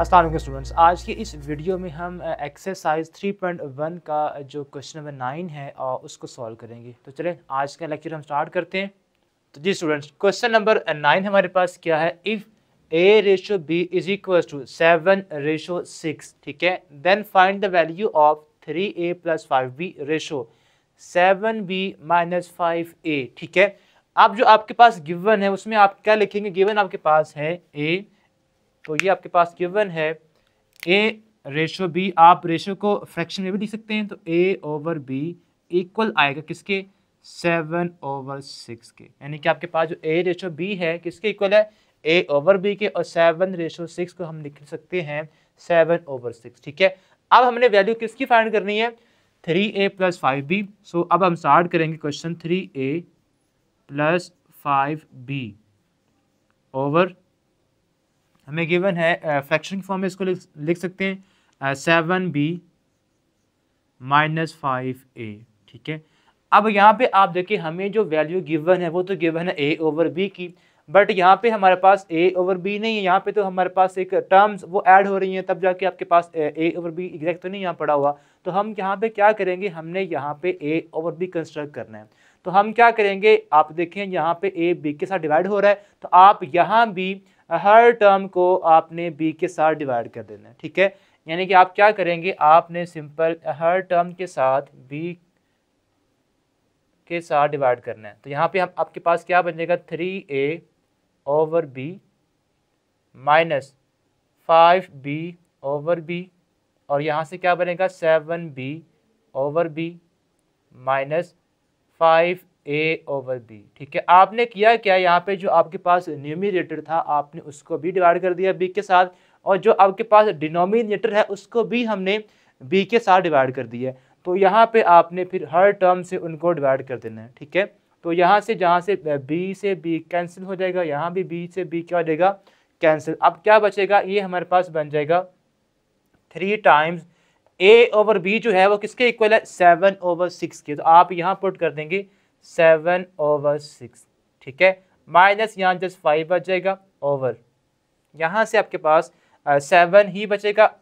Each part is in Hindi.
असलम स्टूडेंट्स आज की इस वीडियो में हम एक्सरसाइज 3.1 का जो क्वेश्चन नंबर नाइन है और उसको सॉल्व करेंगे तो चलें आज का लेक्चर हम स्टार्ट करते हैं तो जी स्टूडेंट्स क्वेश्चन नंबर नाइन हमारे पास क्या है if A ratio B is equal to seven ratio six ठीक है then find the value of three A plus five B ratio seven B minus five A ठीक है अब जो आपके पास गिवन है उसमें आप क्या लिखेंगे गिवन आपके पास है ए तो ये आपके पास गिवन है ए रेशो बी आप रेशो को फ्रैक्शन में भी लिख सकते हैं तो ए ओवर बी इक्वल आएगा किसके सेवन ओवर सिक्स के यानी कि आपके पास जो ए रेशो बी है किसके इक्वल है ए ओवर बी के और सेवन रेशो सिक्स को हम लिख सकते हैं सेवन ओवर सिक्स ठीक है अब हमने वैल्यू किसकी फाइंड करनी है three A plus five B so अब हम स्टार्ट करेंगे question three A plus five B over हमें गिवन है फ्रैक्शन की फॉर्म में इसको लिख, लिख सकते हैं seven B minus five A ठीक है अब यहाँ पे आप देखिए हमें जो वैल्यू गिवन है वो तो गिवन है ए ओवर बी की बट यहाँ पे हमारे पास ए ओवर बी नहीं है यहाँ पे तो हमारे पास एक टर्म्स वो ऐड हो रही हैं तब जाके आपके पास ए ओवर बी एग्जैक्ट तो नहीं यहाँ पड़ा हुआ तो हम यहाँ पे क्या करेंगे हमने यहाँ पे ए ओवर बी कंस्ट्रक्ट करना है तो हम क्या करेंगे आप देखें यहाँ पे ए बी के साथ डिवाइड हो रहा है तो आप यहाँ भी हर टर्म को आपने बी के साथ डिवाइड कर देना है ठीक है यानी कि आप क्या करेंगे आपने सिंपल हर टर्म के साथ बी के साथ डिवाइड करना है तो यहाँ पे हम आपके पास क्या बन जाएगा three A over B minus five B over B और यहाँ से क्या बनेगा seven B over B minus five A over B ठीक है आपने किया क्या यहाँ पे जो आपके पास न्यूमिनेटर था आपने उसको भी डिवाइड कर दिया बी के साथ और जो आपके पास डिनोमिनेटर है उसको भी हमने बी के साथ डिवाइड कर दिया तो यहाँ पे आपने फिर हर टर्म से उनको डिवाइड कर देना है ठीक है तो यहाँ से जहाँ से बी से बी कैंसिल हो जाएगा यहाँ भी बी से बी क्या हो जाएगा कैंसिल अब क्या बचेगा ये हमारे पास बन जाएगा three times A over B जो है वो किसके इक्वल है सेवन ओवर सिक्स के तो आप यहाँ पुट कर देंगे सेवन ओवर सिक्स ठीक है माइनस यहाँ जस्ट फाइव बच जाएगा ओवर यहाँ से आपके पास सेवन uh, ही बचेगा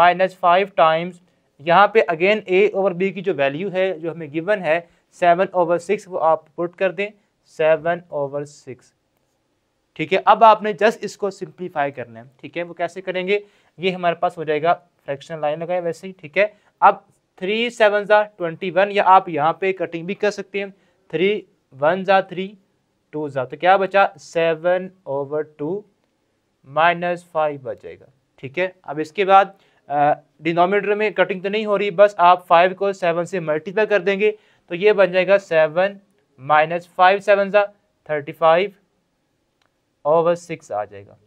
माइनस फाइव टाइम्स यहाँ पे अगेन ए ओवर बी की जो वैल्यू है जो हमें गिवन है सेवन ओवर सिक्स वो आप पुट कर दें सेवन ओवर सिक्स ठीक है अब आपने जस्ट इसको सिंप्लीफाई करना है ठीक है वो कैसे करेंगे ये हमारे पास हो जाएगा फ्रैक्शन लाइन लगाए वैसे ही ठीक है अब थ्री सेवन ज़ा ट्वेंटी वन या आप यहाँ पे कटिंग भी कर सकते हैं थ्री वन ज़ा थ्री टू ज़ा तो क्या बचा seven over two minus five बचेगा ठीक है अब इसके बाद डिनोमीटर में कटिंग तो नहीं हो रही बस आप फाइव को सेवन से मल्टीप्लाई कर देंगे तो ये बन जाएगा सेवन माइनस फाइव सेवन ज़ा थर्टी फाइव ओवर सिक्स आ जाएगा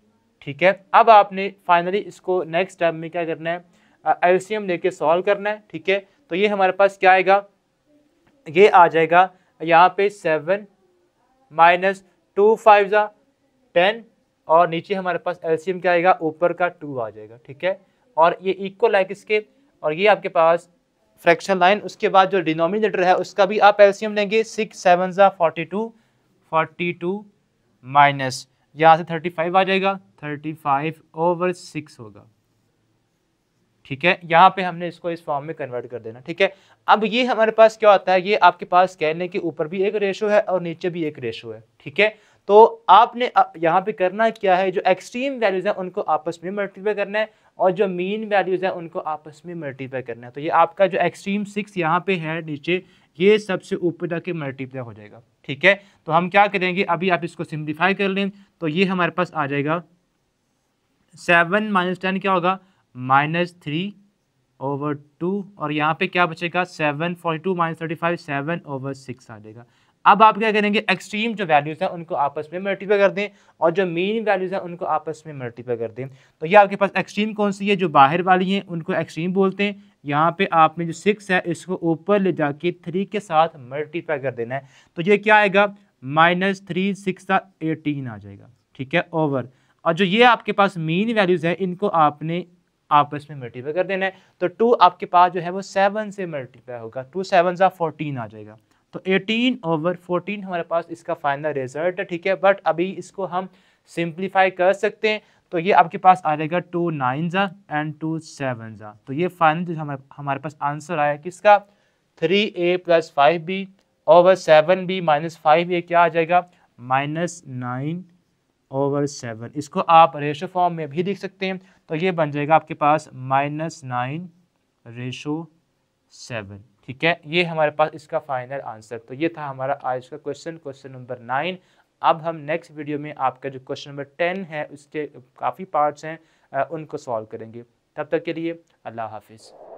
ठीक है अब आपने फाइनली इसको नेक्स्ट स्टेप में क्या करना है एल्शियम लेके सॉल्व करना है ठीक है तो ये हमारे पास क्या आएगा ये आ जाएगा यहाँ पे सेवन माइनस टू फाइव ज़ा टेन और नीचे हमारे पास एलसीएम क्या आएगा ऊपर का टू आ जाएगा ठीक है और ये इक्वल है किसके और ये आपके पास फ्रैक्शन लाइन उसके बाद जो डिनोमिनेटर है उसका भी आप एलसीएम लेंगे सिक्स सेवन ज़ा forty two forty two minus यहाँ से थर्टी फाइव आ जाएगा थर्टी फाइव ओवर सिक्स होगा ठीक है यहाँ पे हमने इसको इस फॉर्म में कन्वर्ट कर देना ठीक है अब ये हमारे पास क्या होता है ये आपके पास कहने के ऊपर भी एक रेशो है और नीचे भी एक रेशो है ठीक है तो आपने यहाँ पे करना क्या है जो एक्सट्रीम वैल्यूज़ हैं उनको आपस में मल्टीप्लाई करना है और जो मीन वैल्यूज़ हैं उनको आपस में मल्टीप्लाई करना है तो ये आपका जो एक्सट्रीम सिक्स यहाँ पे है नीचे ये सबसे ऊपर जाके मल्टीप्लाई हो जाएगा ठीक है तो हम क्या करेंगे अभी आप इसको सिम्प्लीफाई कर लें तो ये हमारे पास आ जाएगा सेवन माइनस टेन क्या होगा माइनस थ्री ओवर टू और यहाँ पे क्या बचेगा seven forty two minus thirty five seven over six आ जाएगा अब आप क्या करेंगे एक्सट्रीम जो वैल्यूज़ हैं उनको आपस में मल्टीपाई कर दें और जो मेन वैल्यूज़ हैं उनको आपस में मल्टीपाई कर दें तो ये आपके पास एक्सट्रीम कौन सी है जो बाहर वाली हैं उनको एक्सट्रीम बोलते हैं यहाँ पे आपने जो सिक्स है इसको ऊपर ले जाके थ्री के साथ मल्टीपाई कर देना है तो ये क्या आएगा माइनस थ्री सिक्स एटीन आ जाएगा ठीक है ओवर और जो ये आपके पास मेन वैल्यूज़ हैं इनको आपने आप इसमें मल्टीप्लाई कर देना है तो टू आपके पास जो है वो सेवन से मल्टीप्लाई होगा टू सेवन सा फोर्टीन आ जाएगा तो एटीन ओवर फोर्टीन हमारे पास इसका फाइनल रिजल्ट है ठीक है बट अभी इसको हम सिंप्लीफाई कर सकते हैं तो ये आपके पास आ जाएगा टू नाइन जा एंड टू सेवन जा तो ये फाइनल जो हमारे हमारे पास आंसर आया किसका three A plus five B over seven B minus five A क्या आ जाएगा माइनस नाइन ओवर सेवन इसको आप रेशो फॉर्म में भी लिख सकते हैं तो ये बन जाएगा आपके पास माइनस नाइन रेशो सेवन ठीक है ये हमारे पास इसका फाइनल आंसर तो ये था हमारा आज का क्वेश्चन क्वेश्चन नंबर नाइन अब हम नेक्स्ट वीडियो में आपका जो क्वेश्चन नंबर टेन है उसके काफ़ी पार्ट्स हैं उनको सॉल्व करेंगे तब तक के लिए अल्लाह हाफिज़